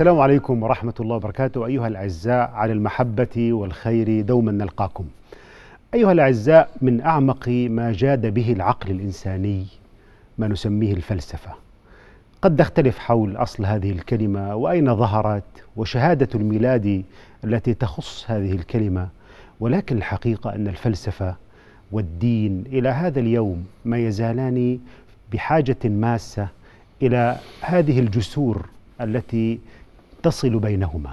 السلام عليكم ورحمة الله وبركاته أيها الأعزاء على المحبة والخير دوما نلقاكم أيها الأعزاء من أعمق ما جاد به العقل الإنساني ما نسميه الفلسفة قد نختلف حول أصل هذه الكلمة وأين ظهرت وشهادة الميلاد التي تخص هذه الكلمة ولكن الحقيقة أن الفلسفة والدين إلى هذا اليوم ما يزالان بحاجة ماسة إلى هذه الجسور التي تصل بينهما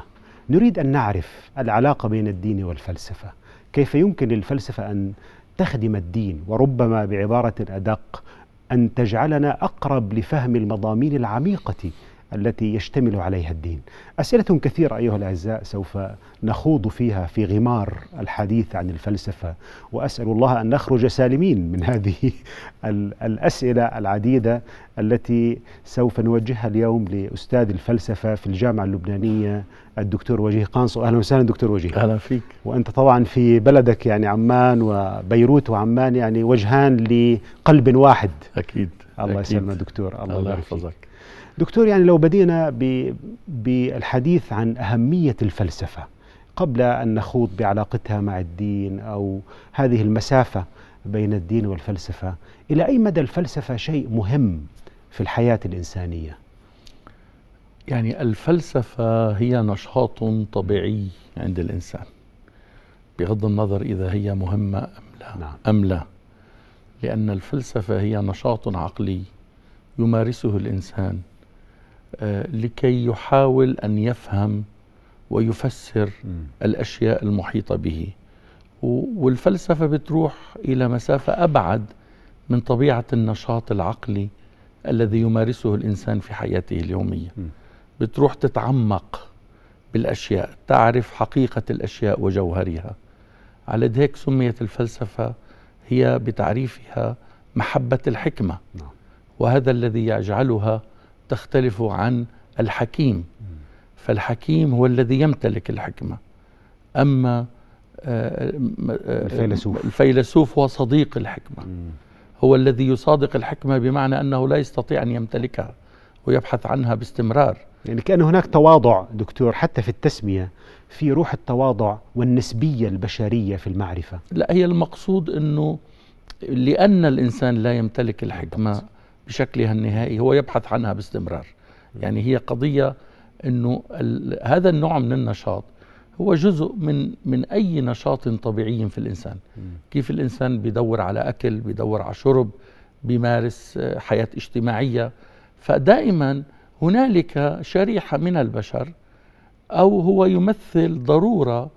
نريد ان نعرف العلاقه بين الدين والفلسفه كيف يمكن للفلسفه ان تخدم الدين وربما بعباره ادق ان تجعلنا اقرب لفهم المضامين العميقه التي يشتمل عليها الدين. اسئله كثيره ايها الاعزاء سوف نخوض فيها في غمار الحديث عن الفلسفه واسال الله ان نخرج سالمين من هذه الاسئله العديده التي سوف نوجهها اليوم لاستاذ الفلسفه في الجامعه اللبنانيه الدكتور وجيه قانصو اهلا وسهلا دكتور وجيه اهلا فيك وانت طبعا في بلدك يعني عمان وبيروت وعمان يعني وجهان لقلب واحد اكيد الله يسلمك دكتور الله, الله يحفظك دكتور يعني لو بدينا بالحديث عن أهمية الفلسفة قبل أن نخوض بعلاقتها مع الدين أو هذه المسافة بين الدين والفلسفة إلى أي مدى الفلسفة شيء مهم في الحياة الإنسانية؟ يعني الفلسفة هي نشاط طبيعي عند الإنسان بغض النظر إذا هي مهمة أم لا, نعم. أم لا. لأن الفلسفة هي نشاط عقلي يمارسه الإنسان آه، لكي يحاول أن يفهم ويفسر الأشياء المحيطة به والفلسفة بتروح إلى مسافة أبعد من طبيعة النشاط العقلي الذي يمارسه الإنسان في حياته اليومية بتروح تتعمق بالأشياء تعرف حقيقة الأشياء وجوهرها على هيك سميت الفلسفة هي بتعريفها محبة الحكمة نعم. وهذا الذي يجعلها تختلف عن الحكيم فالحكيم هو الذي يمتلك الحكمة أما آه، آه، آه، الفيلسوف الفيلسوف هو صديق الحكمة هو الذي يصادق الحكمة بمعنى أنه لا يستطيع أن يمتلكها ويبحث عنها باستمرار يعني كان هناك تواضع دكتور حتى في التسميه في روح التواضع والنسبيه البشريه في المعرفه لا هي المقصود انه لان الانسان لا يمتلك الحكمه بشكلها النهائي هو يبحث عنها باستمرار يعني هي قضيه انه هذا النوع من النشاط هو جزء من من اي نشاط طبيعي في الانسان كيف الانسان بيدور على اكل بيدور على شرب بيمارس حياه اجتماعيه فدائما هنالك شريحه من البشر او هو يمثل ضروره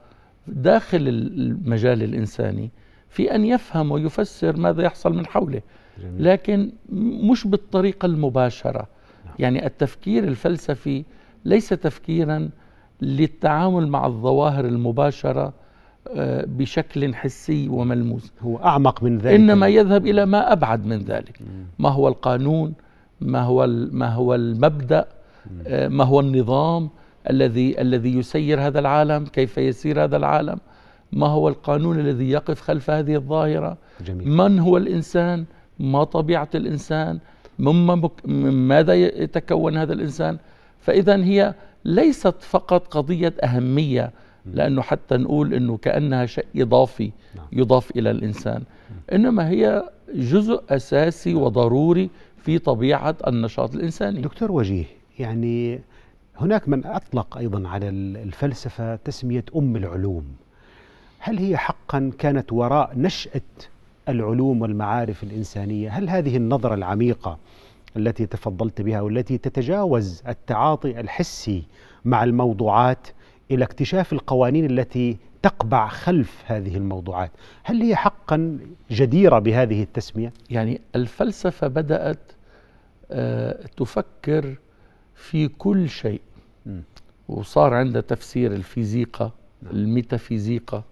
داخل المجال الانساني في ان يفهم ويفسر ماذا يحصل من حوله جميل. لكن مش بالطريقه المباشره نعم. يعني التفكير الفلسفي ليس تفكيرا للتعامل مع الظواهر المباشره آه، بشكل حسي وملموس هو اعمق من ذلك انما يذهب الى ما ابعد من ذلك ما هو القانون ما هو ما هو المبدا آه، ما هو النظام الذي الذي يسير هذا العالم كيف يسير هذا العالم ما هو القانون الذي يقف خلف هذه الظاهره جميل. من هو الانسان ما طبيعه الانسان مما من ماذا يتكون هذا الانسان فاذا هي ليست فقط قضيه اهميه لانه حتى نقول انه كانها شيء اضافي نعم. يضاف الى الانسان انما هي جزء اساسي وضروري في طبيعة النشاط الإنساني دكتور وجيه يعني هناك من أطلق أيضا على الفلسفة تسمية أم العلوم هل هي حقا كانت وراء نشأة العلوم والمعارف الإنسانية هل هذه النظرة العميقة التي تفضلت بها والتي تتجاوز التعاطي الحسي مع الموضوعات إلى اكتشاف القوانين التي تقبع خلف هذه الموضوعات هل هي حقا جديرة بهذه التسمية؟ يعني الفلسفة بدأت آه، تفكر في كل شيء وصار عندها تفسير الفيزيقا نعم. الميتافيزيقا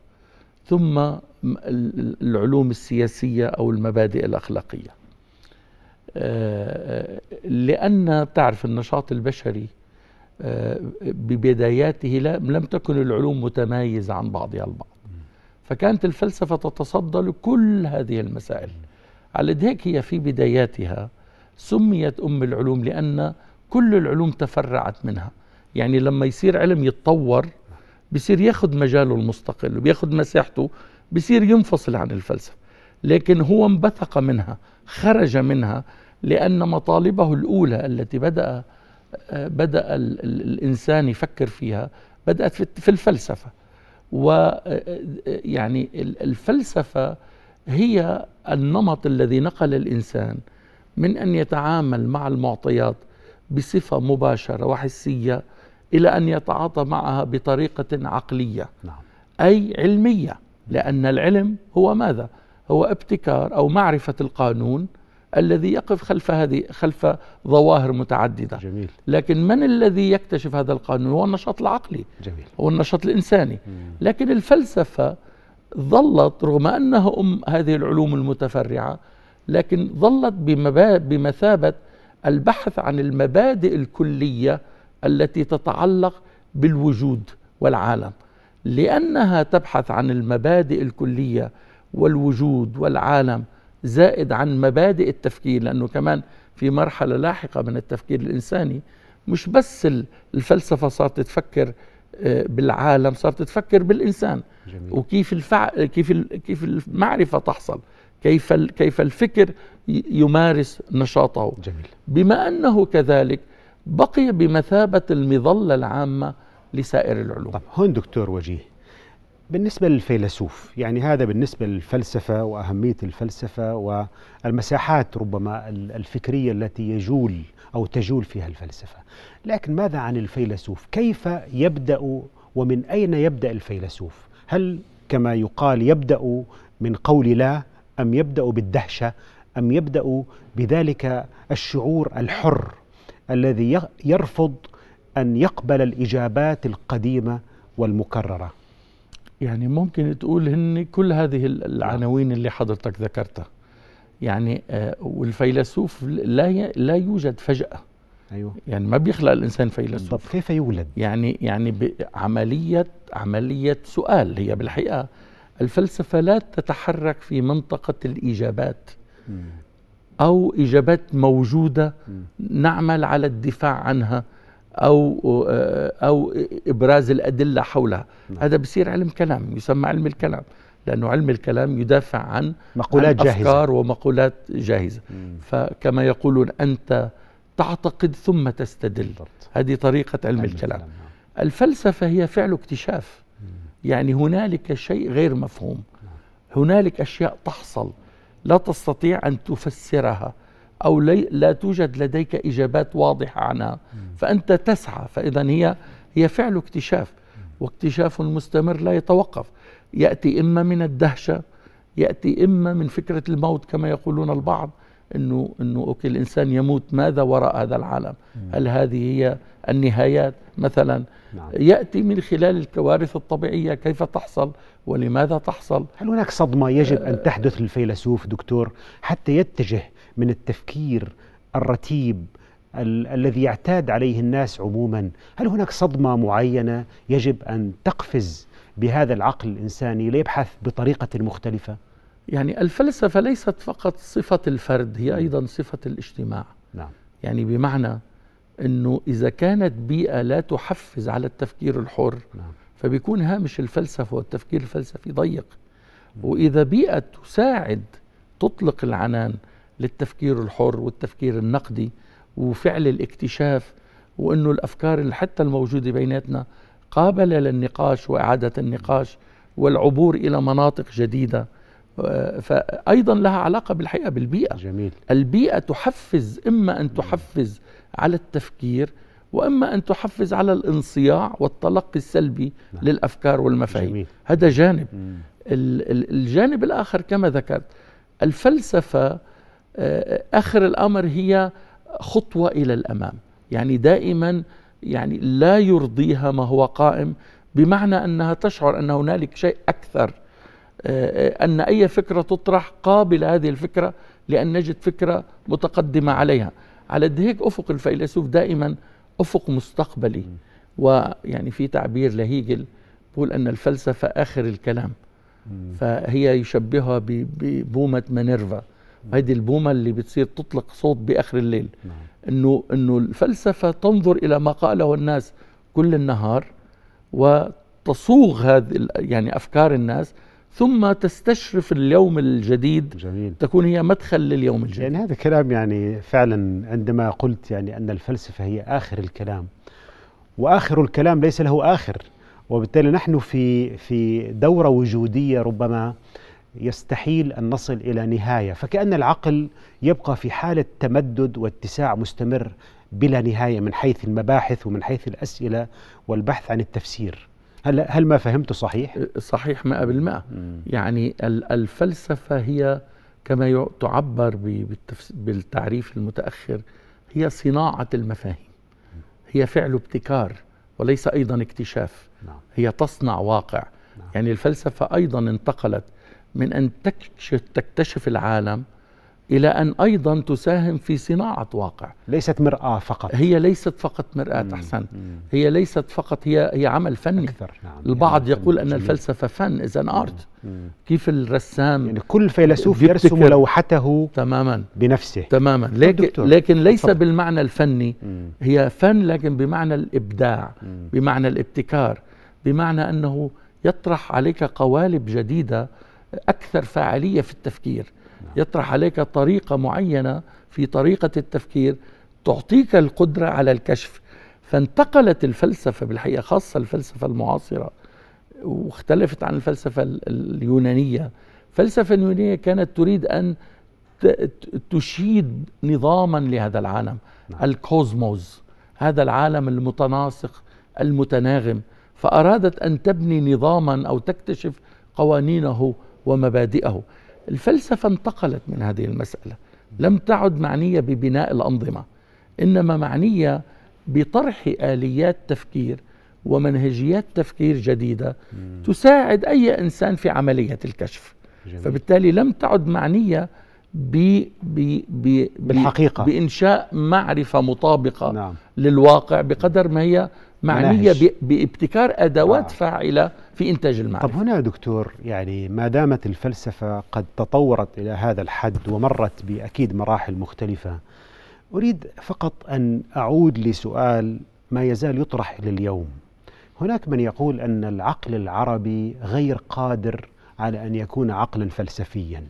ثم العلوم السياسية أو المبادئ الأخلاقية آه، آه، لأن تعرف النشاط البشري ببداياته لم تكن العلوم متمايزة عن بعضها البعض فكانت الفلسفة تتصدى لكل هذه المسائل على ذلك هي في بداياتها سميت أم العلوم لأن كل العلوم تفرعت منها يعني لما يصير علم يتطور بصير ياخذ مجاله المستقل وبياخذ مساحته بصير ينفصل عن الفلسفة لكن هو انبثق منها خرج منها لأن مطالبه الأولى التي بدأ بدأ الإنسان يفكر فيها بدأت في الفلسفة ويعني آه، آه، الفلسفة هي النمط الذي نقل الإنسان من أن يتعامل مع المعطيات بصفة مباشرة وحسية إلى أن يتعاطى معها بطريقة عقلية نعم. أي علمية لأن العلم هو ماذا؟ هو ابتكار أو معرفة القانون الذي يقف خلف هذه خلف ظواهر متعدده جميل. لكن من الذي يكتشف هذا القانون هو النشاط العقلي جميل. هو النشاط الانساني مم. لكن الفلسفه ظلت رغم انها ام هذه العلوم المتفرعه لكن ظلت بمثابه البحث عن المبادئ الكليه التي تتعلق بالوجود والعالم لانها تبحث عن المبادئ الكليه والوجود والعالم زائد عن مبادئ التفكير لأنه كمان في مرحلة لاحقة من التفكير الإنساني مش بس الفلسفة صارت تفكر آه، بالعالم صارت تفكر بالإنسان جميل. وكيف الفع... كيف كيف المعرفة تحصل كيف كيف الفكر يمارس نشاطه جميل. بما أنه كذلك بقي بمثابة المظلة العامة لسائر العلوم طب هون دكتور وجيه بالنسبة للفيلسوف يعني هذا بالنسبة للفلسفة وأهمية الفلسفة والمساحات ربما الفكرية التي يجول أو تجول فيها الفلسفة لكن ماذا عن الفيلسوف كيف يبدأ ومن أين يبدأ الفيلسوف هل كما يقال يبدأ من قول لا أم يبدأ بالدهشة أم يبدأ بذلك الشعور الحر الذي يرفض أن يقبل الإجابات القديمة والمكررة يعني ممكن تقول هن كل هذه العناوين اللي حضرتك ذكرتها يعني آه، والفيلسوف لا لا يوجد فجأة أيوة. يعني ما بيخلق الإنسان فيلسوف طب كيف يولد؟ يعني يعني عملية عملية سؤال هي بالحقيقة الفلسفة لا تتحرك في منطقة الإجابات م. أو إجابات موجودة م. نعمل على الدفاع عنها او او ابراز الادله حولها نعم. هذا بصير علم كلام يسمى علم الكلام لانه علم الكلام يدافع عن مقولات عن جاهزه افكار ومقولات جاهزه مم. فكما يقولون انت تعتقد ثم تستدل بالضبط. هذه طريقه علم, علم الكلام, نعم. الفلسفه هي فعل اكتشاف مم. يعني هنالك شيء غير مفهوم نعم. هنالك اشياء تحصل لا تستطيع ان تفسرها أو لا توجد لديك إجابات واضحة عنها فأنت تسعى فإذا هي هي فعل اكتشاف واكتشاف مستمر لا يتوقف يأتي إما من الدهشة يأتي إما من فكرة الموت كما يقولون البعض انه انه اوكي الانسان يموت ماذا وراء هذا العالم؟ هل هذه هي النهايات مثلا؟ نعم. ياتي من خلال الكوارث الطبيعيه كيف تحصل ولماذا تحصل؟ هل هناك صدمه يجب ان آه. تحدث للفيلسوف دكتور حتى يتجه من التفكير الرتيب ال الذي يعتاد عليه الناس عموما هل هناك صدمة معينة يجب أن تقفز بهذا العقل الإنساني ليبحث بطريقة مختلفة؟ يعني الفلسفة ليست فقط صفة الفرد هي أيضا صفة الاجتماع نعم. يعني بمعنى أنه إذا كانت بيئة لا تحفز على التفكير الحر نعم. فبيكون هامش الفلسفة والتفكير الفلسفي ضيق نعم. وإذا بيئة تساعد تطلق العنان للتفكير الحر والتفكير النقدي وفعل الاكتشاف وانه الافكار حتى الموجوده بيناتنا قابله للنقاش واعاده النقاش والعبور الى مناطق جديده آه، فايضا لها علاقه بالحقيقه بالبيئه جميل البيئه تحفز اما ان تحفز على التفكير واما ان تحفز على الانصياع والتلقي السلبي لا. نعم. للافكار والمفاهيم هذا جانب مم. الجانب الاخر كما ذكرت الفلسفه اخر الامر هي خطوه الى الامام يعني دائما يعني لا يرضيها ما هو قائم بمعنى انها تشعر ان هنالك شيء اكثر آه، ان اي فكره تطرح قابل هذه الفكره لان نجد فكره متقدمه عليها على هيك افق الفيلسوف دائما افق مستقبلي ويعني في تعبير لهيجل بقول ان الفلسفه اخر الكلام فهي يشبهها ببومه مينيرفا هيدي البومه اللي بتصير تطلق صوت باخر الليل نعم. انه انه الفلسفه تنظر الى ما قاله الناس كل النهار وتصوغ هذه يعني افكار الناس ثم تستشرف اليوم الجديد جميل. تكون هي مدخل لليوم الجديد يعني هذا كلام يعني فعلا عندما قلت يعني ان الفلسفه هي اخر الكلام واخر الكلام ليس له اخر وبالتالي نحن في في دوره وجوديه ربما يستحيل ان نصل الى نهايه فكان العقل يبقى في حاله تمدد واتساع مستمر بلا نهايه من حيث المباحث ومن حيث الاسئله والبحث عن التفسير هل هل ما فهمته صحيح أه، صحيح 100% يعني الفلسفه هي كما تعبر بالتعريف المتاخر هي صناعه المفاهيم هي فعل ابتكار وليس ايضا اكتشاف نعم. هي تصنع واقع نعم. يعني الفلسفه ايضا انتقلت من أن تكتشف العالم إلى أن أيضا تساهم في صناعة واقع ليست مرآة فقط هي ليست فقط مرآة أحسن هي ليست فقط هي هي عمل فني أكثر نعم البعض يقول جميل. أن الفلسفة فن إذا أرت كيف الرسام يعني كل فيلسوف يرسم لوحته تماما بنفسه تماما لكن, لكن ليس أتفضل. بالمعنى الفني مم. هي فن لكن بمعنى الإبداع مم. بمعنى الابتكار بمعنى أنه يطرح عليك قوالب جديدة اكثر فاعليه في التفكير يطرح عليك طريقه معينه في طريقه التفكير تعطيك القدره على الكشف فانتقلت الفلسفه بالحقيقه خاصه الفلسفه المعاصره واختلفت عن الفلسفه اليونانيه الفلسفه اليونانيه كانت تريد ان تشيد نظاما لهذا العالم نعم. الكوزموس هذا العالم المتناسق المتناغم فأرادت أن تبني نظاما أو تكتشف قوانينه ومبادئه الفلسفة انتقلت من هذه المسألة لم تعد معنية ببناء الأنظمة إنما معنية بطرح آليات تفكير ومنهجيات تفكير جديدة تساعد أي إنسان في عملية الكشف جميل. فبالتالي لم تعد معنية بي بي بي بالحقيقة بإنشاء معرفة مطابقة نعم. للواقع بقدر ما هي معنية بابتكار أدوات آه. فاعلة في إنتاج المعرفة طب هنا يا دكتور يعني ما دامت الفلسفة قد تطورت إلى هذا الحد ومرت بأكيد مراحل مختلفة أريد فقط أن أعود لسؤال ما يزال يطرح إلى اليوم هناك من يقول أن العقل العربي غير قادر على أن يكون عقلا فلسفيا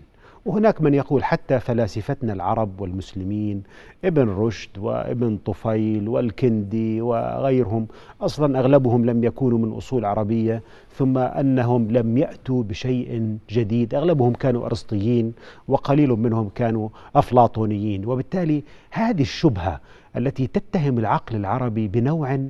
وهناك من يقول حتى فلاسفتنا العرب والمسلمين ابن رشد وابن طفيل والكندي وغيرهم اصلا اغلبهم لم يكونوا من اصول عربيه ثم انهم لم ياتوا بشيء جديد اغلبهم كانوا ارسطيين وقليل منهم كانوا افلاطونيين وبالتالي هذه الشبهه التي تتهم العقل العربي بنوع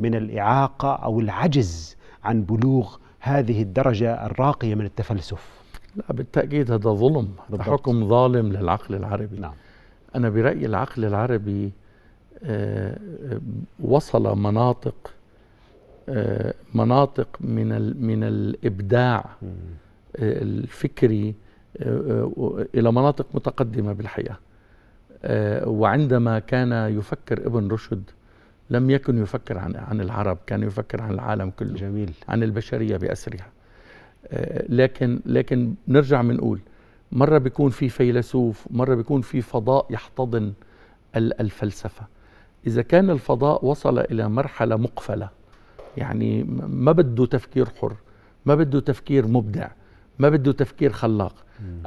من الاعاقه او العجز عن بلوغ هذه الدرجه الراقيه من التفلسف لا بالتأكيد هذا ظلم هذا حكم ظالم للعقل العربي نعم. أنا برأيي العقل العربي آه، وصل مناطق آه، مناطق من من الابداع آه، الفكري الى مناطق متقدمه بالحقيقه وعندما كان يفكر ابن رشد لم يكن يفكر عن عن العرب كان يفكر عن العالم كله جميل عن البشريه باسرها آه، لكن لكن نرجع بنقول مره بيكون في فيلسوف مره بيكون في فضاء يحتضن الفلسفه اذا كان الفضاء وصل الى مرحله مقفله يعني ما بده تفكير حر ما بده تفكير مبدع ما بده تفكير خلاق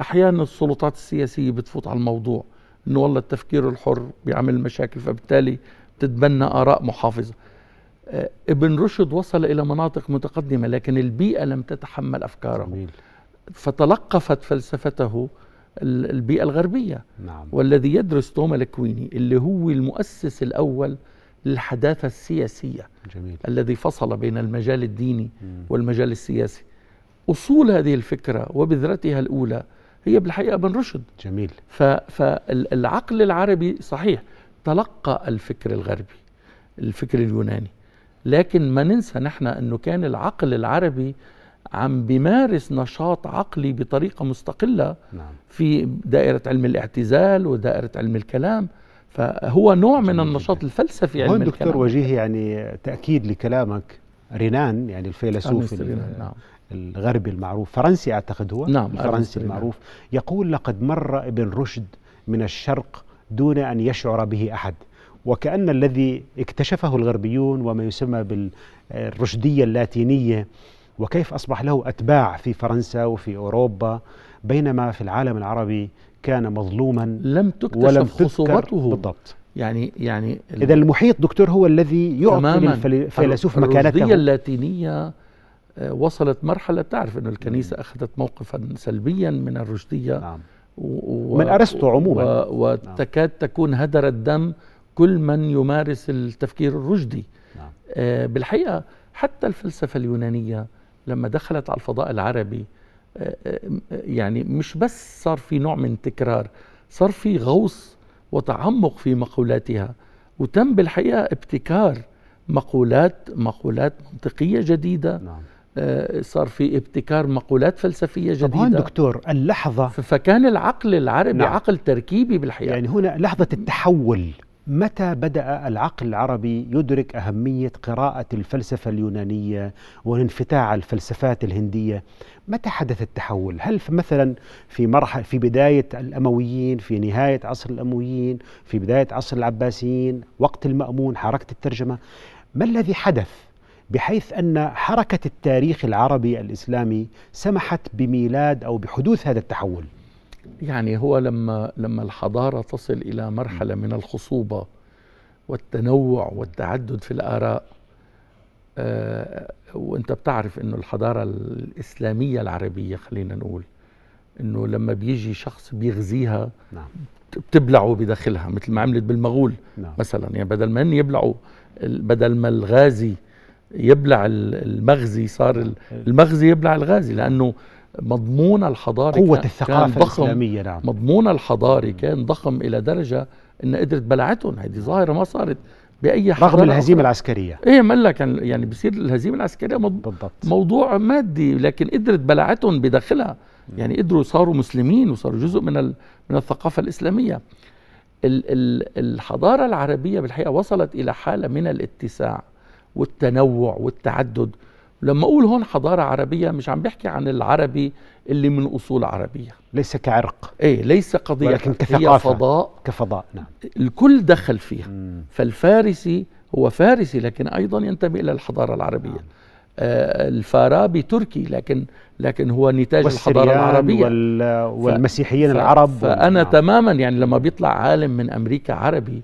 احيانا السلطات السياسيه بتفوت على الموضوع انه والله التفكير الحر بيعمل مشاكل فبالتالي بتتبنى اراء محافظه آه، ابن رشد وصل إلى مناطق متقدمة لكن البيئة لم تتحمل أفكاره جميل. فتلقفت فلسفته البيئة الغربية نعم. والذي يدرس توما الكويني اللي هو المؤسس الأول للحداثة السياسية جميل. الذي فصل بين المجال الديني مم. والمجال السياسي أصول هذه الفكرة وبذرتها الأولى هي بالحقيقة ابن رشد جميل فالعقل العربي صحيح تلقى الفكر الغربي الفكر اليوناني لكن ما ننسى نحن انه كان العقل العربي عم بيمارس نشاط عقلي بطريقة مستقلة نعم. في دائرة علم الاعتزال ودائرة علم الكلام فهو نوع من النشاط جدا. الفلسفي علم الكلام دكتور وجيه يعني تأكيد لكلامك رينان يعني الفيلسوف نعم. الغربي المعروف فرنسي أعتقد هو نعم الفرنسي المعروف نعم. يقول لقد مر ابن رشد من الشرق دون أن يشعر به أحد وكأن الذي اكتشفه الغربيون وما يسمى بالرشدية اللاتينية وكيف أصبح له أتباع في فرنسا وفي أوروبا بينما في العالم العربي كان مظلوما لم تكتشف ولم خصومته بالضبط يعني يعني إذا المحيط دكتور هو الذي يعطي للفيلسوف مكانته الرشدية اللاتينية آه، وصلت مرحلة تعرف أن الكنيسة أخذت موقفا سلبيا من الرشدية نعم. و من أرسطو عموما وتكاد نعم. تكون هدر الدم كل من يمارس التفكير الرشدي نعم. آه بالحقيقة حتى الفلسفة اليونانية لما دخلت على الفضاء العربي آه، آه، يعني مش بس صار في نوع من تكرار صار في غوص وتعمق في مقولاتها وتم بالحقيقة ابتكار مقولات مقولات منطقية جديدة نعم. آه، صار في ابتكار مقولات فلسفيه جديده طبعا دكتور اللحظه فكان العقل العربي نعم. عقل تركيبي بالحقيقه يعني هنا لحظه التحول متى بدأ العقل العربي يدرك أهمية قراءة الفلسفة اليونانية والانفتاع الفلسفات الهندية؟ متى حدث التحول؟ هل مثلا في مرحلة في بداية الأمويين، في نهاية عصر الأمويين، في بداية عصر العباسيين، وقت المأمون، حركة الترجمة؟ ما الذي حدث بحيث أن حركة التاريخ العربي الإسلامي سمحت بميلاد أو بحدوث هذا التحول؟ يعني هو لما لما الحضاره تصل الى مرحله من الخصوبه والتنوع والتعدد في الاراء آه وانت بتعرف انه الحضاره الاسلاميه العربيه خلينا نقول انه لما بيجي شخص بيغزيها نعم. بتبلعه بداخلها مثل ما عملت بالمغول نعم. مثلا يعني بدل ما هن يبلعوا بدل ما الغازي يبلع المغزي صار نعم. المغزي يبلع الغازي لانه مضمون الحضاري قوة كان الثقافة كان ضخم الإسلامية نعم مضمون الحضاري مم. كان ضخم إلى درجة أن قدرت بلعتهم هذه ظاهرة ما صارت بأي حضارة رغم الهزيمة أخرى. العسكرية إيه ما كان يعني بصير الهزيمة العسكرية مض... بالضبط. موضوع مادي لكن قدرت بلعتهم بداخلها مم. يعني قدروا صاروا مسلمين وصاروا جزء من ال... من الثقافة الإسلامية ال... ال... الحضارة العربية بالحقيقة وصلت إلى حالة من الاتساع والتنوع والتعدد لما اقول هون حضاره عربيه مش عم بحكي عن العربي اللي من اصول عربيه ليس كعرق ايه ليس قضيه ولكن كثقافه هي فضاء كفضاء نعم الكل دخل فيها مم. فالفارسي هو فارسي لكن ايضا ينتمي الى الحضاره العربيه نعم. آه الفارابي تركي لكن لكن هو نتاج الحضاره العربيه وال والمسيحيين ف... العرب فانا نعم. تماما يعني لما بيطلع عالم من امريكا عربي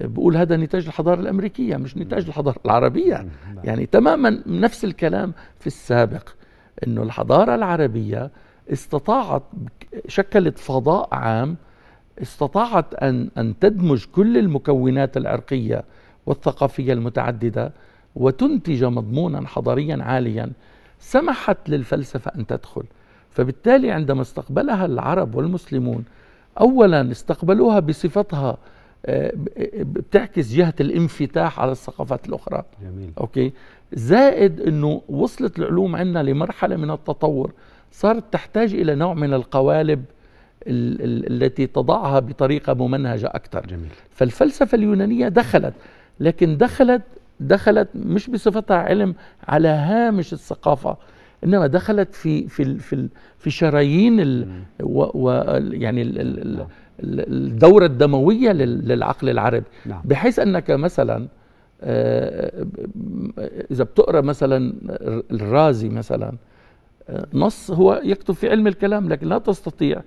بقول هذا نتاج الحضارة الأمريكية مش نتاج الحضارة العربية نعم. يعني تماما نفس الكلام في السابق أنه الحضارة العربية استطاعت شكلت فضاء عام استطاعت أن, أن تدمج كل المكونات العرقية والثقافية المتعددة وتنتج مضمونا حضاريا عاليا سمحت للفلسفة أن تدخل فبالتالي عندما استقبلها العرب والمسلمون أولا استقبلوها بصفتها بتعكس جهه الانفتاح على الثقافات الاخرى جميل. اوكي زائد انه وصلت العلوم عندنا لمرحله من التطور صارت تحتاج الى نوع من القوالب ال ال التي تضعها بطريقه ممنهجه اكثر جميل. فالفلسفه اليونانيه دخلت لكن دخلت دخلت مش بصفتها علم على هامش الثقافه انما دخلت في في في في شرايين ال و و يعني ال ال نعم. الدورة الدموية للعقل العربي نعم. بحيث أنك مثلا آه، إذا بتقرأ مثلا الرازي مثلا آه، نص هو يكتب في علم الكلام لكن لا تستطيع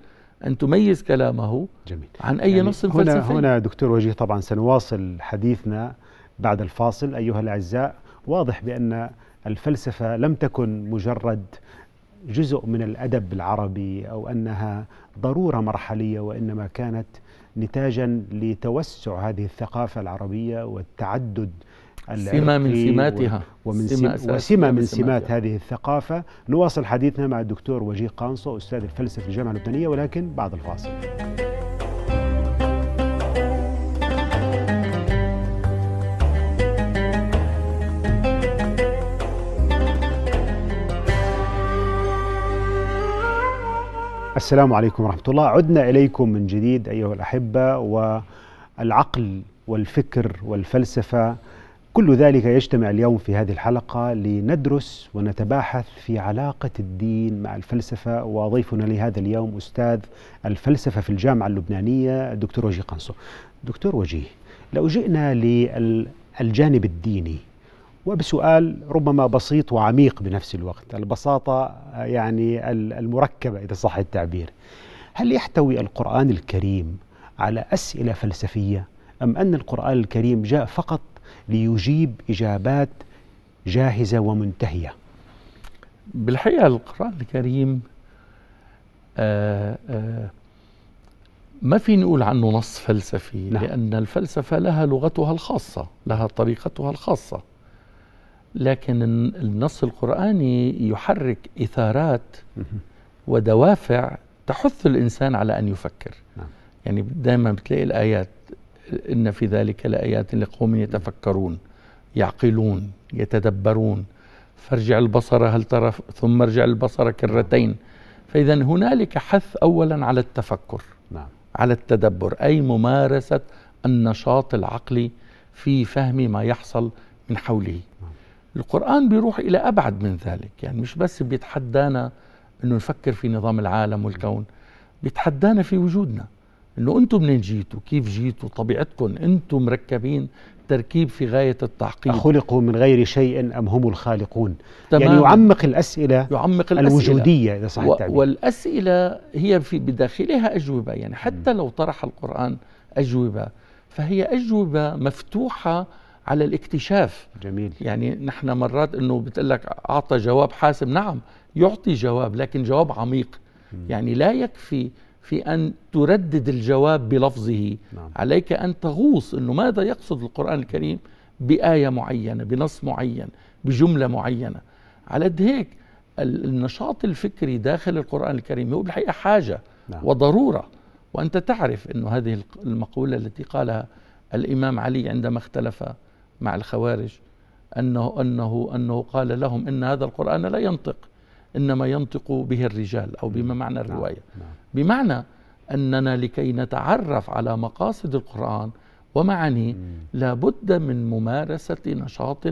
أن تميز كلامه جميل. عن أي يعني نص هنا فلسفي هنا دكتور وجيه طبعا سنواصل حديثنا بعد الفاصل أيها الأعزاء واضح بأن الفلسفة لم تكن مجرد جزء من الادب العربي او انها ضروره مرحليه وانما كانت نتاجا لتوسع هذه الثقافه العربيه والتعدد سمة من سماتها ومن سمة, سمة, وسمة من سمات هذه الثقافة نواصل حديثنا مع الدكتور وجيه قانصو أستاذ الفلسفة في الجامعة اللبنانية ولكن بعد الفاصل السلام عليكم ورحمة الله عدنا إليكم من جديد أيها الأحبة والعقل والفكر والفلسفة كل ذلك يجتمع اليوم في هذه الحلقة لندرس ونتباحث في علاقة الدين مع الفلسفة وضيفنا لهذا اليوم أستاذ الفلسفة في الجامعة اللبنانية الدكتور وجيه قنصو دكتور وجيه لو جئنا للجانب الديني وبسؤال ربما بسيط وعميق بنفس الوقت البساطة آه، يعني المركبة إذا صح التعبير هل يحتوي القرآن الكريم على أسئلة فلسفية أم أن القرآن الكريم جاء فقط ليجيب إجابات جاهزة ومنتهية بالحقيقة القرآن الكريم آه، آه، ما في نقول عنه نص فلسفي نعم. لأن الفلسفة لها لغتها الخاصة لها طريقتها الخاصة لكن النص القرآني يحرك إثارات ودوافع تحث الإنسان على أن يفكر نعم. يعني دائما بتلاقي الآيات إن في ذلك لآيات لقوم يتفكرون يعقلون يتدبرون فارجع البصر هل ترى ثم ارجع البصر كرتين فإذا هنالك حث أولا على التفكر نعم. على التدبر أي ممارسة النشاط العقلي في فهم ما يحصل من حوله نعم. القرآن بيروح إلى أبعد من ذلك يعني مش بس بيتحدانا أنه نفكر في نظام العالم والكون بيتحدانا في وجودنا أنه أنتم منين جيتوا كيف جيتوا طبيعتكم أنتم مركبين تركيب في غاية التعقيد أخلقوا من غير شيء أم هم الخالقون تمام. يعني يعمق الأسئلة يعمق الأسئلة الوجودية إذا صح التعبير والأسئلة هي في بداخلها أجوبة يعني حتى لو طرح القرآن أجوبة فهي أجوبة مفتوحة على الاكتشاف جميل يعني نحن مرات انه بتقول لك اعطى جواب حاسم نعم يعطي جواب لكن جواب عميق مم. يعني لا يكفي في ان تردد الجواب بلفظه نعم. عليك ان تغوص انه ماذا يقصد القران الكريم بايه معينه بنص معين بجمله معينه على قد هيك النشاط الفكري داخل القرآن الكريم هو بالحقيقة حاجة نعم. وضرورة وأنت تعرف انه هذه المقولة التي قالها الإمام علي عندما اختلف مع الخوارج أنه, أنه, أنه قال لهم إن هذا القرآن لا ينطق إنما ينطق به الرجال أو بما معنى نعم، الرواية نعم. بمعنى أننا لكي نتعرف على مقاصد القرآن ومعانيه لابد من ممارسة نشاط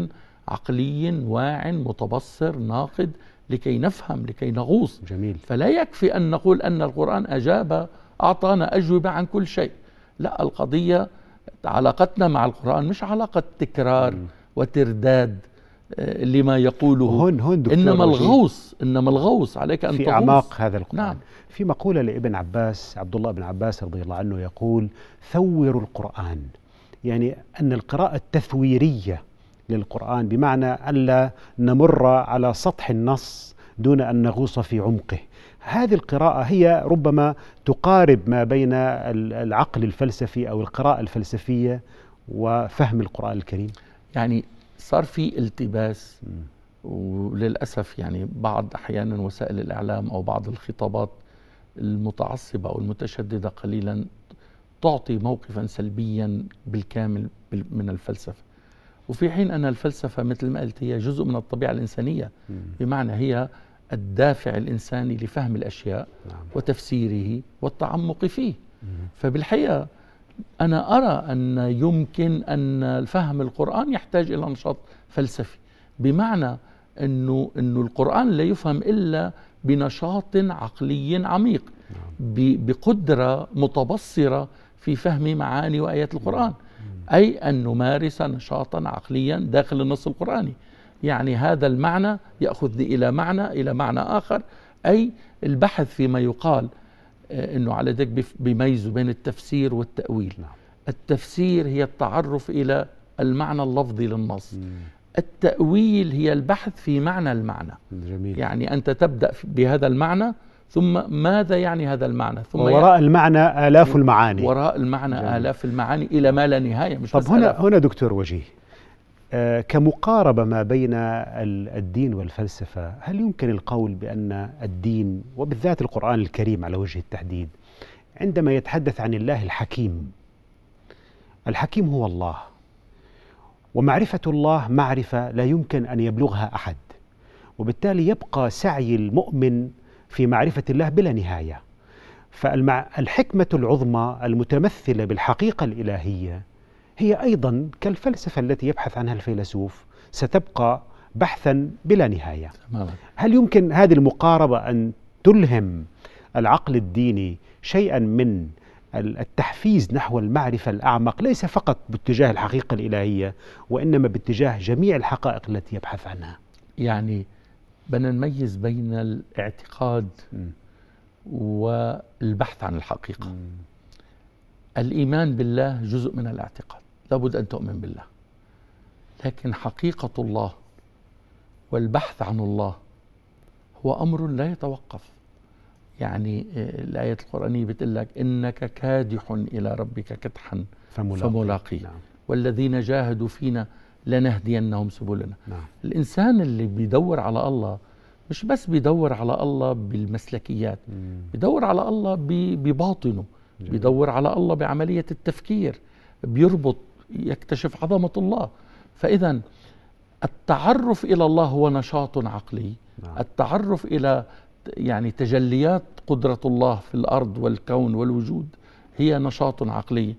عقلي واع متبصر ناقد لكي نفهم لكي نغوص جميل فلا يكفي أن نقول أن القرآن أجاب أعطانا أجوبة عن كل شيء لا القضية علاقتنا مع القرآن مش علاقة تكرار وترداد آه، لما يقوله هون هون دكتور إنما الغوص إنما الغوص عليك أن في تغوص في أعماق هذا القرآن نعم في مقولة لابن عباس عبد الله بن عباس رضي الله عنه يقول ثوروا القرآن يعني أن القراءة التثويرية للقرآن بمعنى ألا نمر على سطح النص دون أن نغوص في عمقه هذه القراءة هي ربما تقارب ما بين العقل الفلسفي أو القراءة الفلسفية وفهم القرآن الكريم يعني صار في التباس وللأسف يعني بعض أحيانا وسائل الإعلام أو بعض الخطابات المتعصبة أو المتشددة قليلا تعطي موقفا سلبيا بالكامل من الفلسفة وفي حين أن الفلسفة مثل ما قلت هي جزء من الطبيعة الإنسانية بمعنى هي الدافع الإنساني لفهم الأشياء نعم. وتفسيره والتعمق فيه مم. فبالحقيقة أنا أرى أن يمكن أن فهم القرآن يحتاج إلى نشاط فلسفي بمعنى أنه, أنه القرآن لا يفهم إلا بنشاط عقلي عميق نعم. بقدرة متبصرة في فهم معاني وآيات القرآن مم. أي أن نمارس نشاطا عقليا داخل النص القرآني يعني هذا المعنى ياخذني الى معنى الى معنى اخر اي البحث فيما يقال آه، انه على ذلك بيميزوا بين التفسير والتاويل نعم. التفسير هي التعرف الى المعنى اللفظي للنص التاويل هي البحث في معنى المعنى جميل. يعني انت تبدا بهذا المعنى ثم ماذا يعني هذا المعنى ثم وراء يعني المعنى آلاف المعاني وراء المعنى جميل. آلاف المعاني إلى ما لا نهاية مش طب هنا هنا دكتور وجيه آه، كمقاربة ما بين الدين والفلسفة هل يمكن القول بأن الدين وبالذات القرآن الكريم على وجه التحديد عندما يتحدث عن الله الحكيم الحكيم هو الله ومعرفة الله معرفة لا يمكن أن يبلغها أحد وبالتالي يبقى سعي المؤمن في معرفة الله بلا نهاية فالحكمة العظمى المتمثلة بالحقيقة الإلهية هي أيضا كالفلسفة التي يبحث عنها الفيلسوف ستبقى بحثا بلا نهاية هل يمكن هذه المقاربة أن تلهم العقل الديني شيئا من التحفيز نحو المعرفة الأعمق ليس فقط باتجاه الحقيقة الإلهية وإنما باتجاه جميع الحقائق التي يبحث عنها يعني بدنا نميز بين الاعتقاد والبحث عن الحقيقة الإيمان بالله جزء من الاعتقاد لابد أن تؤمن بالله لكن حقيقة الله والبحث عن الله هو أمر لا يتوقف يعني آه، الآية القرآنية بتقول لك إنك كادح إلى ربك كدحا فملاقيه فملاقي. نعم. والذين جاهدوا فينا لنهدينهم سبلنا نعم. الإنسان اللي بيدور على الله مش بس بيدور على الله بالمسلكيات مم. بيدور على الله بباطنه بيدور على الله بعملية التفكير بيربط يكتشف عظمه الله فاذا التعرف الى الله هو نشاط عقلي نعم. التعرف الى يعني تجليات قدره الله في الارض والكون والوجود هي نشاط عقلي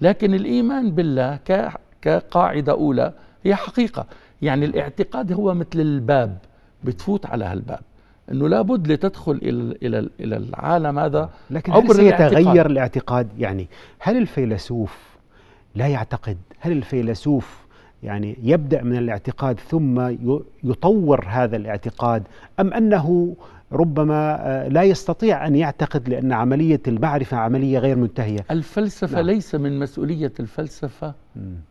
لكن الايمان بالله كقاعده اولى هي حقيقه يعني الاعتقاد هو مثل الباب بتفوت على هالباب انه لابد لتدخل الى الى الى العالم هذا نعم. لكن هل سيتغير الاعتقاد؟ الاعتقاد يعني هل الفيلسوف لا يعتقد هل الفيلسوف يعني يبدأ من الاعتقاد ثم يطور هذا الاعتقاد أم أنه ربما آه، لا يستطيع أن يعتقد لأن عملية المعرفة عملية غير منتهية الفلسفة نعم. ليس من مسؤولية الفلسفة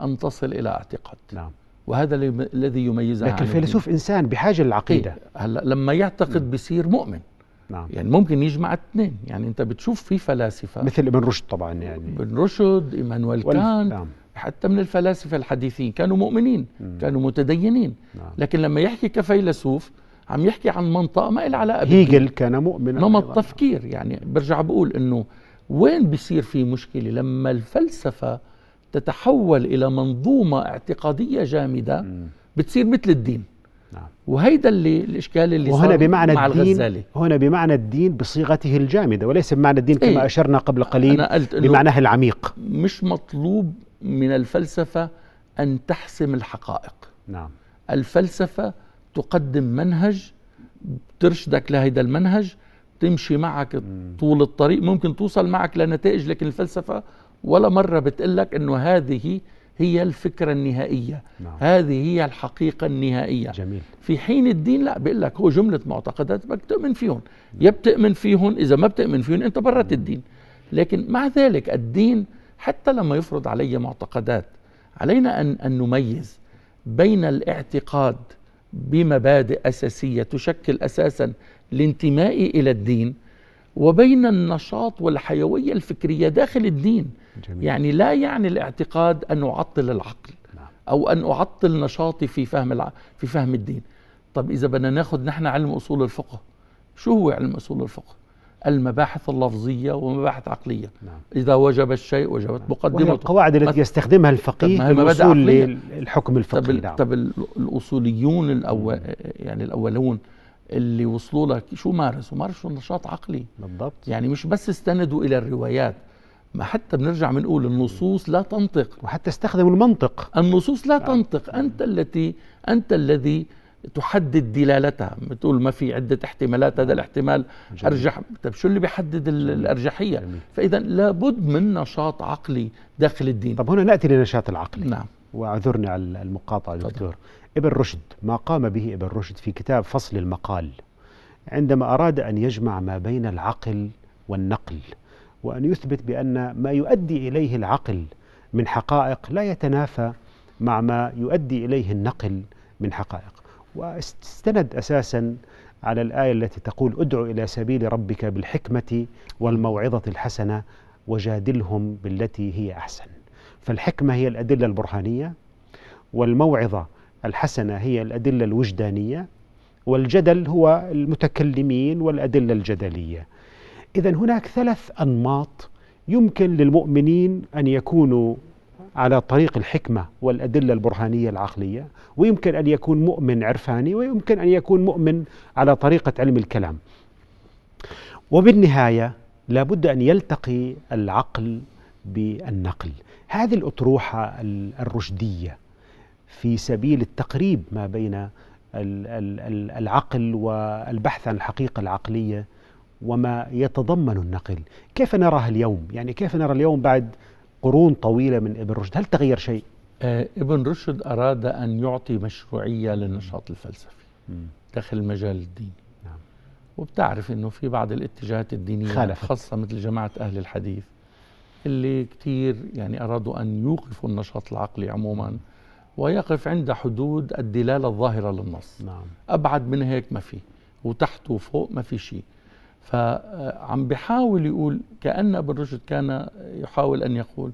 أن تصل إلى اعتقاد نعم. وهذا الذي يميزها لكن الفيلسوف إنسان بحاجة للعقيدة إيه، هلا لما يعتقد بيصير مؤمن نعم. يعني ممكن يجمع اثنين يعني انت بتشوف في فلاسفه مثل ابن رشد طبعا يعني ابن رشد ايمانويل كان نعم. حتى من الفلاسفه الحديثين كانوا مؤمنين مم. كانوا متدينين نعم. لكن لما يحكي كفيلسوف عم يحكي عن منطقه ما لها علاقه هيجل كان مؤمنا نمط تفكير يعني برجع بقول انه وين بيصير في مشكله لما الفلسفه تتحول الى منظومه اعتقاديه جامده مم. بتصير مثل الدين نعم. وهيدا اللي الاشكال اللي وهنا صار بمعنى مع الدين الغزالي. هنا بمعنى الدين بصيغته الجامده وليس بمعنى الدين كما إيه؟ اشرنا قبل قليل بمعناه العميق مش مطلوب من الفلسفه ان تحسم الحقائق نعم الفلسفه تقدم منهج ترشدك لهيدا المنهج تمشي معك طول الطريق ممكن توصل معك لنتائج لكن الفلسفه ولا مره بتقلك انه هذه هي الفكرة النهائية نعم. هذه هي الحقيقة النهائية جميل. في حين الدين لا بيقول لك هو جملة معتقدات بدك تؤمن فيهم نعم. يا بتؤمن فيهم إذا ما بتؤمن فيهم أنت برت الدين لكن مع ذلك الدين حتى لما يفرض علي معتقدات علينا أن, أن نميز بين الاعتقاد بمبادئ أساسية تشكل أساسا لانتمائي إلى الدين وبين النشاط والحيوية الفكرية داخل الدين جميل. يعني لا يعني الاعتقاد أن أعطل العقل نعم. أو أن أعطل نشاطي في فهم الع... في فهم الدين طب إذا بدنا ناخذ نحن علم أصول الفقه شو هو علم أصول الفقه المباحث اللفظية ومباحث عقلية نعم. إذا وجب الشيء وجبت نعم. مقدمة القواعد التي يستخدمها الفقيه الوصول للحكم الفقهي طب, نعم. طب الأصوليون الأول يعني الأولون اللي وصلوا لك شو مارسوا؟ مارسوا نشاط عقلي بالضبط يعني مش بس استندوا إلى الروايات ما حتى بنرجع بنقول النصوص لا تنطق وحتى استخدموا المنطق النصوص لا نعم. تنطق انت نعم. التي انت الذي تحدد دلالتها بتقول ما في عدة احتمالات هذا نعم. الاحتمال جميل. أرجح طب شو اللي بيحدد الأرجحية فإذا لابد من نشاط عقلي داخل الدين طب هنا نأتي للنشاط العقلي نعم وأعذرني على المقاطعة دكتور ابن رشد ما قام به ابن رشد في كتاب فصل المقال عندما أراد أن يجمع ما بين العقل والنقل وأن يثبت بأن ما يؤدي إليه العقل من حقائق لا يتنافى مع ما يؤدي إليه النقل من حقائق واستند أساسا على الآية التي تقول ادع إلى سبيل ربك بالحكمة والموعظة الحسنة وجادلهم بالتي هي أحسن فالحكمة هي الأدلة البرهانية والموعظة الحسنة هي الأدلة الوجدانية والجدل هو المتكلمين والأدلة الجدلية إذا هناك ثلاث أنماط يمكن للمؤمنين أن يكونوا على طريق الحكمة والأدلة البرهانية العقلية ويمكن أن يكون مؤمن عرفاني ويمكن أن يكون مؤمن على طريقة علم الكلام وبالنهاية لابد أن يلتقي العقل بالنقل هذه الأطروحة الرشدية في سبيل التقريب ما بين العقل والبحث عن الحقيقة العقلية وما يتضمن النقل كيف نراها اليوم يعني كيف نرى اليوم بعد قرون طويلة من ابن رشد هل تغير شيء آه، ابن رشد أراد أن يعطي مشروعية للنشاط الفلسفي داخل المجال الديني نعم. وبتعرف أنه في بعض الاتجاهات الدينية خالفت. خاصة مثل جماعة أهل الحديث اللي كتير يعني أرادوا أن يوقفوا النشاط العقلي عموما ويقف عند حدود الدلالة الظاهرة للنص نعم. أبعد من هيك ما في وتحت وفوق ما في شيء فعم بحاول يقول كأن ابن رشد كان يحاول أن يقول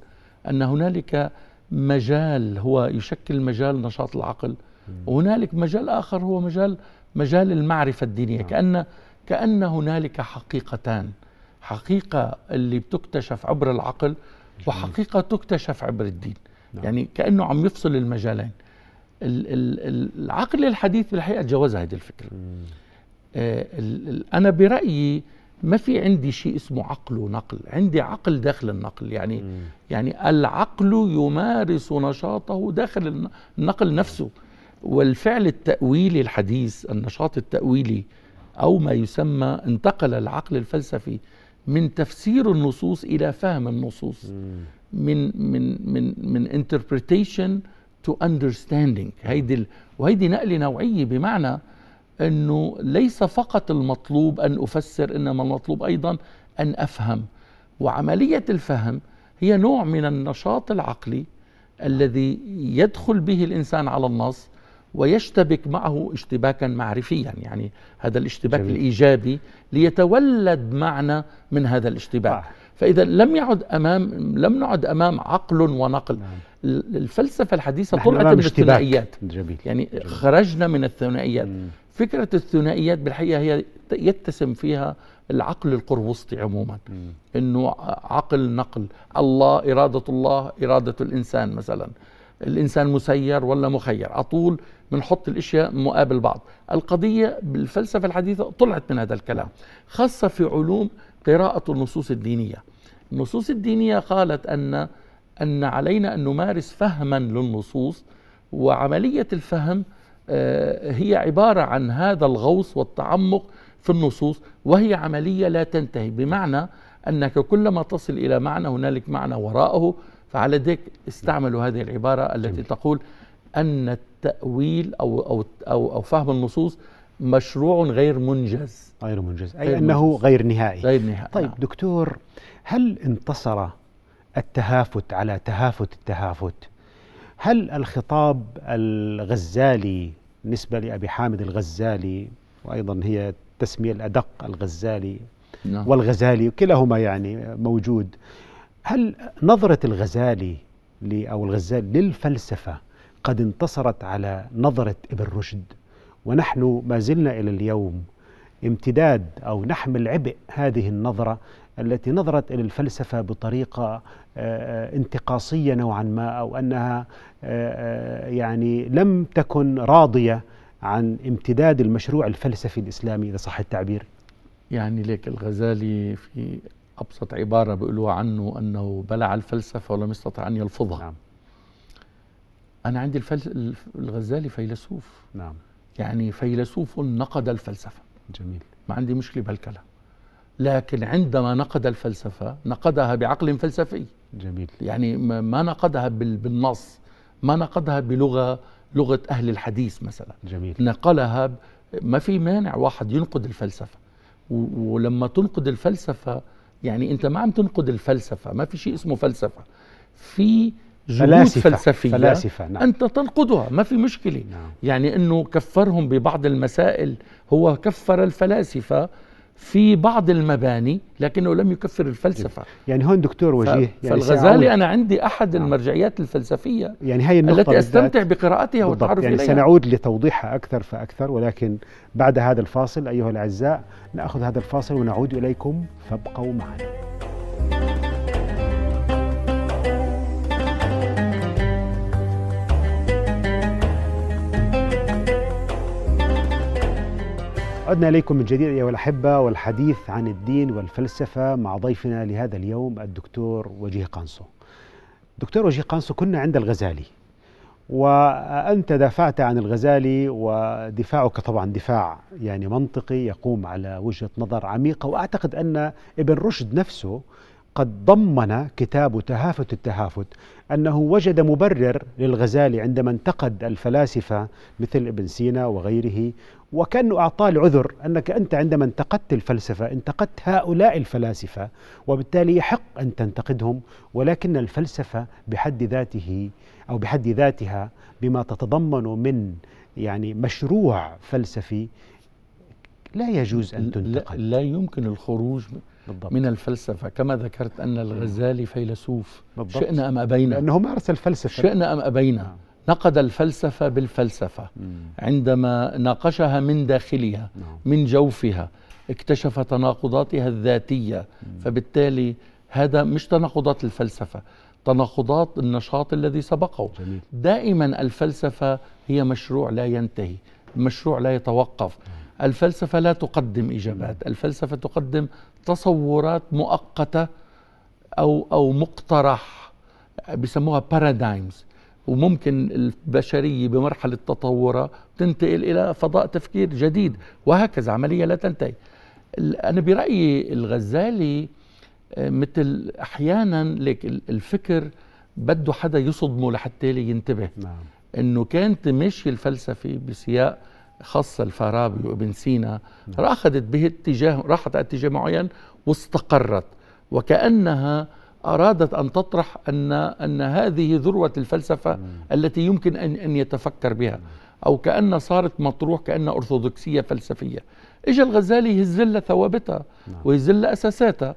أن هنالك مجال هو يشكل مجال نشاط العقل وهنالك مجال آخر هو مجال مجال المعرفة الدينية نعم. كأن كأن هنالك حقيقتان حقيقة اللي بتكتشف عبر العقل وحقيقة تكتشف عبر الدين نعم. يعني كأنه عم يفصل المجالين العقل الحديث بالحقيقة تجاوز هذه الفكرة آه، انا برايي ما في عندي شيء اسمه عقل ونقل عندي عقل داخل النقل يعني م. يعني العقل يمارس نشاطه داخل النقل نفسه والفعل التأويلي الحديث النشاط التأويلي أو ما يسمى انتقل العقل الفلسفي من تفسير النصوص إلى فهم النصوص من من من من interpretation to understanding هيدي وهيدي نقلة نوعية بمعنى انه ليس فقط المطلوب ان افسر انما المطلوب ايضا ان افهم وعمليه الفهم هي نوع من النشاط العقلي الذي يدخل به الانسان على النص ويشتبك معه اشتباكا معرفيا يعني هذا الاشتباك جميل. الايجابي ليتولد معنى من هذا الاشتباك آه. فاذا لم يعد امام لم نعد امام عقل ونقل نعم. الفلسفه الحديثه طلعت من الثنائيات جميل. يعني جميل. خرجنا من الثنائيات فكرة الثنائيات بالحقيقة هي يتسم فيها العقل القربوسطي عموما انه عقل نقل الله إرادة الله إرادة الإنسان مثلا الإنسان مسير ولا مخير على طول بنحط الاشياء مقابل بعض القضيه بالفلسفه الحديثه طلعت من هذا الكلام خاصه في علوم قراءه النصوص الدينيه النصوص الدينيه قالت ان ان علينا ان نمارس فهما للنصوص وعمليه الفهم آه، هي عبارة عن هذا الغوص والتعمق في النصوص وهي عملية لا تنتهي بمعنى أنك كلما تصل إلى معنى هنالك معنى وراءه فعلى ذلك استعملوا هذه العبارة التي جميل. تقول أن التأويل أو, أو, أو, أو فهم النصوص مشروع غير منجز غير منجز أي غير أنه منجز. غير نهائي غير نهائي نعم. طيب نعم. دكتور هل انتصر التهافت على تهافت التهافت هل الخطاب الغزالي بالنسبة لأبي حامد الغزالي وأيضا هي التسمية الأدق الغزالي نعم. والغزالي كلاهما يعني موجود هل نظرة الغزالي أو الغزالي للفلسفة قد انتصرت على نظرة ابن رشد ونحن ما زلنا إلى اليوم امتداد أو نحمل عبء هذه النظرة التي نظرت إلى الفلسفة بطريقة آه، آه، انتقاصيه نوعا ما او انها آه، يعني لم تكن راضيه عن امتداد المشروع الفلسفي الاسلامي اذا صح التعبير يعني ليك الغزالي في ابسط عباره بيقولوها عنه انه بلع الفلسفه ولم يستطع ان يلفظها نعم. انا عندي الفلس... الغزالي فيلسوف نعم يعني فيلسوف نقد الفلسفه جميل ما عندي مشكله بهالكلام لكن عندما نقد الفلسفه نقدها بعقل فلسفي جميل يعني ما نقدها بالنص ما نقدها بلغه لغه اهل الحديث مثلا جميل نقلها ما في مانع واحد ينقد الفلسفه ولما تنقد الفلسفه يعني انت ما عم تنقد الفلسفه ما في شيء اسمه فلسفه في جهود فلاسفة فلسفية فلاسفة نعم. أنت تنقدها ما في مشكلة نعم. يعني أنه كفرهم ببعض المسائل هو كفر الفلاسفة في بعض المباني لكنه لم يكفر الفلسفة يعني هون دكتور وجيه يعني فالغزالي أنا عندي أحد نعم. المرجعيات الفلسفية يعني هي النقطة التي أستمتع بقراءتها والتعرف يعني إليها سنعود لتوضيحها أكثر فأكثر ولكن بعد هذا الفاصل أيها الأعزاء نأخذ هذا الفاصل ونعود إليكم فابقوا معنا عدنا إليكم من جديد أيها الأحبة والحديث عن الدين والفلسفة مع ضيفنا لهذا اليوم الدكتور وجيه قانصو دكتور وجيه قانصو كنا عند الغزالي وأنت دافعت عن الغزالي ودفاعك طبعا دفاع يعني منطقي يقوم على وجهة نظر عميقة وأعتقد أن ابن رشد نفسه قد ضمن كتاب تهافت التهافت أنه وجد مبرر للغزالي عندما انتقد الفلاسفة مثل ابن سينا وغيره وكأنه أعطاه العذر أنك أنت عندما انتقدت الفلسفة انتقدت هؤلاء الفلاسفة وبالتالي يحق أن تنتقدهم ولكن الفلسفة بحد ذاته أو بحد ذاتها بما تتضمن من يعني مشروع فلسفي لا يجوز أن تنتقد لا, يمكن الخروج بالضبط. من الفلسفة كما ذكرت أن الغزالي فيلسوف بالضبط. شئنا أم أبينا لأنه مارس الفلسفة شئنا أم أبينا آه. نقد الفلسفة بالفلسفة عندما ناقشها من داخلها نعم. من جوفها اكتشف تناقضاتها الذاتية فبالتالي هذا مش تناقضات الفلسفة تناقضات النشاط الذي سبقه جميل. دائما الفلسفة هي مشروع لا ينتهي مشروع لا يتوقف نعم. الفلسفة لا تقدم إجابات نعم. الفلسفة تقدم تصورات مؤقتة أو, أو مقترح بيسموها بارادايمز وممكن البشرية بمرحلة تطورها تنتقل إلى فضاء تفكير جديد وهكذا عملية لا تنتهي أنا برأيي الغزالي آه، مثل أحيانا ليك الفكر بده حدا يصدمه لحتى ينتبه نعم. انه كانت مشي الفلسفه بسياق خاصة الفارابي وابن سينا نعم. أخذت به اتجاه راحت على اتجاه معين واستقرت وكأنها أرادت أن تطرح أن, أن هذه ذروة الفلسفة التي يمكن أن, أن يتفكر بها أو كأن صارت مطروح كأن أرثوذكسية فلسفية إجا الغزالي يهزل ثوابتها نعم. ويهزل أساساتها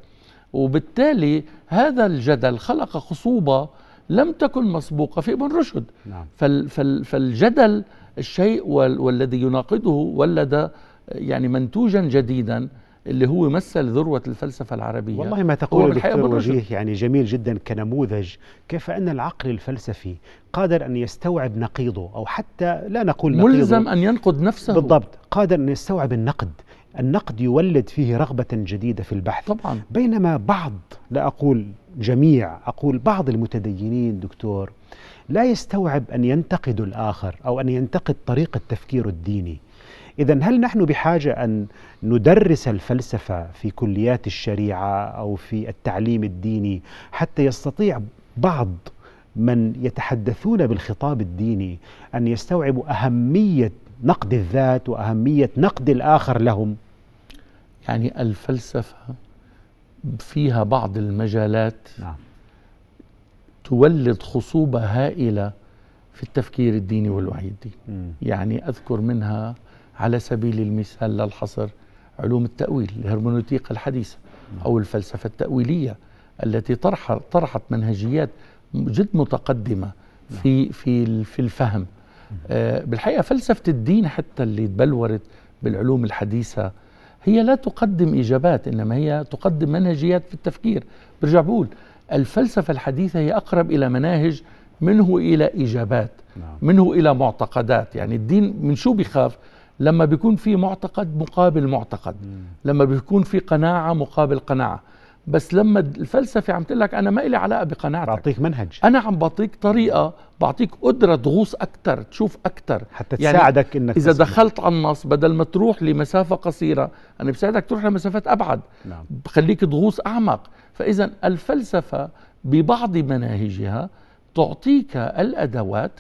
وبالتالي هذا الجدل خلق خصوبة لم تكن مسبوقة في ابن رشد نعم. فال فال فالجدل الشيء والذي يناقضه ولد يعني منتوجا جديدا اللي هو مثل ذروة الفلسفة العربية والله ما تقول دكتور وجيه يعني جميل جدا كنموذج كيف أن العقل الفلسفي قادر أن يستوعب نقيضه أو حتى لا نقول نقيضه ملزم أن ينقد نفسه بالضبط قادر أن يستوعب النقد النقد يولد فيه رغبة جديدة في البحث طبعا بينما بعض لا أقول جميع أقول بعض المتدينين دكتور لا يستوعب أن ينتقدوا الآخر أو أن ينتقد طريقة تفكيره الديني إذا هل نحن بحاجة أن ندرس الفلسفة في كليات الشريعة أو في التعليم الديني حتى يستطيع بعض من يتحدثون بالخطاب الديني أن يستوعبوا أهمية نقد الذات وأهمية نقد الآخر لهم يعني الفلسفة فيها بعض المجالات نعم. تولد خصوبة هائلة في التفكير الديني والوعي الديني يعني أذكر منها على سبيل المثال للحصر علوم التأويل الهرمونوتيقا الحديثة نعم. أو الفلسفة التأويلية التي طرحت منهجيات جد متقدمة نعم. في في في الفهم آه، بالحقيقة فلسفة الدين حتى اللي تبلورت بالعلوم الحديثة هي لا تقدم إجابات إنما هي تقدم منهجيات في التفكير برجع بقول الفلسفة الحديثة هي أقرب إلى مناهج منه إلى إجابات نعم. منه إلى معتقدات يعني الدين من شو بيخاف لما بيكون في معتقد مقابل معتقد لما بيكون في قناعه مقابل قناعه بس لما الفلسفه عم تقول لك انا ما لي علاقه بقناعتك بعطيك منهج انا عم بعطيك طريقه بعطيك قدره تغوص اكثر تشوف اكثر حتى يعني تساعدك يعني انك اذا تسمع. دخلت على النص بدل ما تروح لمسافه قصيره انا بساعدك تروح لمسافات ابعد نعم. بخليك تغوص اعمق فاذا الفلسفه ببعض مناهجها تعطيك الادوات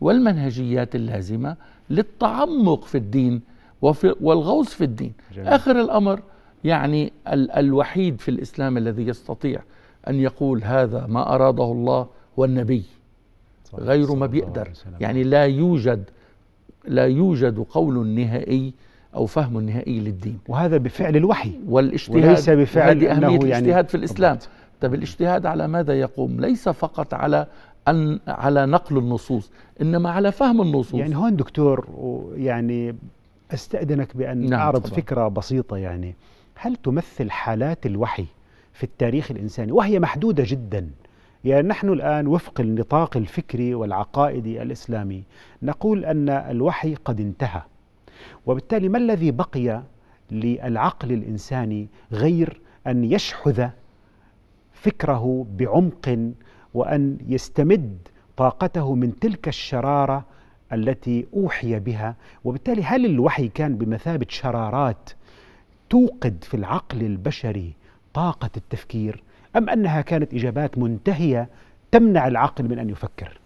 والمنهجيات اللازمه للتعمق في الدين وفي والغوص في الدين جميل. آخر الأمر يعني ال الوحيد في الإسلام الذي يستطيع أن يقول هذا ما أراده الله والنبي غير ما بيقدر يعني لا يوجد لا يوجد قول نهائي او فهم نهائي للدين وهذا بفعل الوحي والاجتهاد وليس بفعل هذه اهميه يعني الاجتهاد في الاسلام طب الاجتهاد على ماذا يقوم ليس فقط على أن على نقل النصوص إنما على فهم النصوص يعني هون دكتور يعني أستأذنك بأن نعم أعرض طبعا. فكرة بسيطة يعني هل تمثل حالات الوحي في التاريخ الإنساني وهي محدودة جدا يعني نحن الآن وفق النطاق الفكري والعقائدي الإسلامي نقول أن الوحي قد انتهى وبالتالي ما الذي بقي للعقل الإنساني غير أن يشحذ فكره بعمق وأن يستمد طاقته من تلك الشرارة التي أوحي بها وبالتالي هل الوحي كان بمثابة شرارات توقد في العقل البشري طاقة التفكير أم أنها كانت إجابات منتهية تمنع العقل من أن يفكر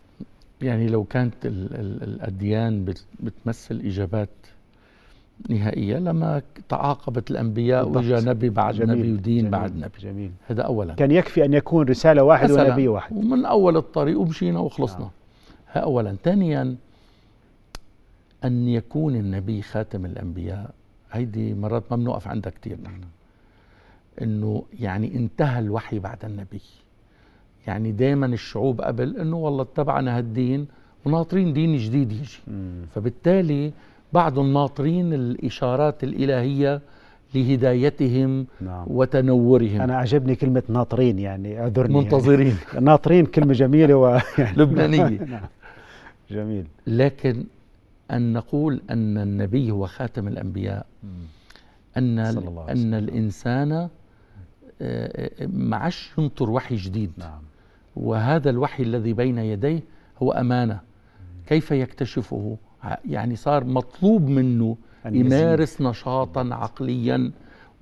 يعني لو كانت الأديان بتمثل إجابات نهائية لما تعاقبت الأنبياء وجاء نبي بعد جميل نبي ودين جميل بعد نبي جميل هذا أولا كان يكفي أن يكون رسالة واحدة ونبي واحد ومن أول الطريق ومشينا وخلصنا آه. نعم. ها أولا ثانيا أن يكون النبي خاتم الأنبياء هيدي مرات ما بنوقف عندها كثير نحن نعم. انه يعني انتهى الوحي بعد النبي يعني دائما الشعوب قبل انه والله اتبعنا هالدين وناطرين دين جديد يجي فبالتالي بعض الناطرين الإشارات الإلهية لهدايتهم نعم. وتنورهم أنا أعجبني كلمة ناطرين يعني أعذرني منتظرين يعني. ناطرين كلمة جميلة و... يعني. لبنانية نعم. جميل لكن أن نقول أن النبي هو خاتم الأنبياء أن, أن الإنسان آه، آه، معش ينطر وحي جديد نعم. وهذا الوحي الذي بين يديه هو أمانة كيف يكتشفه يعني صار مطلوب منه يمارس نشاطا عقليا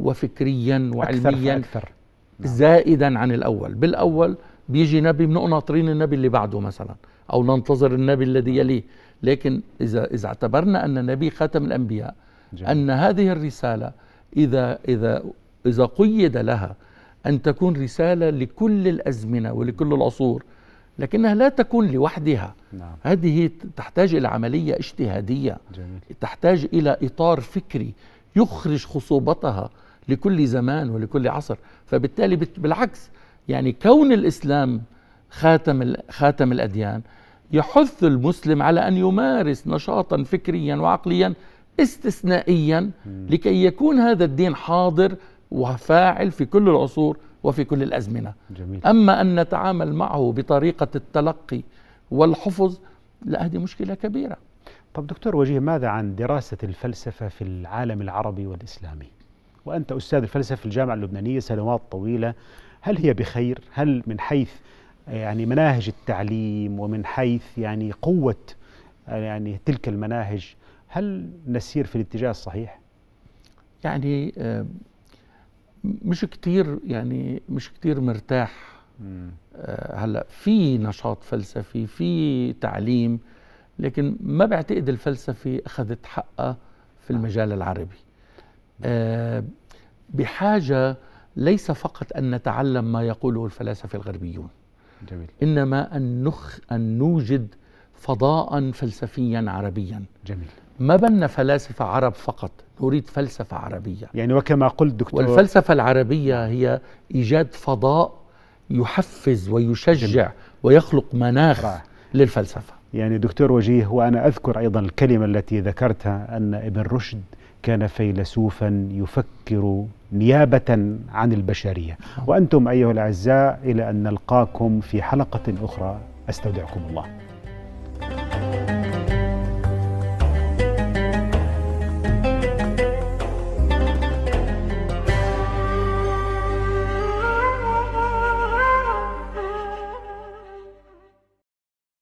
وفكريا وعلميا أكثر نعم. زائدا عن الاول بالاول بيجي نبي بنقوم ناطرين النبي اللي بعده مثلا او ننتظر النبي الذي يليه لكن اذا اذا اعتبرنا ان النبي خاتم الانبياء جميل. ان هذه الرساله اذا اذا اذا قيد لها ان تكون رساله لكل الازمنه ولكل العصور لكنها لا تكون لوحدها نعم. هذه تحتاج إلى عملية اجتهادية جميل. تحتاج إلى إطار فكري يخرج خصوبتها لكل زمان ولكل عصر فبالتالي بالعكس يعني كون الإسلام خاتم, خاتم الأديان يحث المسلم على أن يمارس نشاطا فكريا وعقليا استثنائيا لكي يكون هذا الدين حاضر وفاعل في كل العصور وفي كل الأزمنة جميل. أما أن نتعامل معه بطريقة التلقي والحفظ لا هذه مشكلة كبيرة طب دكتور وجيه ماذا عن دراسة الفلسفة في العالم العربي والإسلامي وأنت أستاذ الفلسفة في الجامعة اللبنانية سنوات طويلة هل هي بخير هل من حيث يعني مناهج التعليم ومن حيث يعني قوة يعني تلك المناهج هل نسير في الاتجاه الصحيح؟ يعني آه، مش كتير يعني مش كتير مرتاح آه، هلا في نشاط فلسفي في تعليم لكن ما بعتقد الفلسفه اخذت حقها في نعم. المجال العربي أه بحاجه ليس فقط ان نتعلم ما يقوله الفلاسفه الغربيون جميل. انما ان نخ ان نوجد فضاء فلسفيا عربيا جميل ما بنا فلاسفه عرب فقط نريد فلسفة عربية يعني وكما قلت دكتور والفلسفة العربية هي إيجاد فضاء يحفز ويشجع ويخلق مناخ للفلسفة يعني دكتور وجيه وأنا أذكر أيضا الكلمة التي ذكرتها أن ابن رشد كان فيلسوفا يفكر نيابة عن البشرية وأنتم أيها الأعزاء إلى أن نلقاكم في حلقة أخرى أستودعكم الله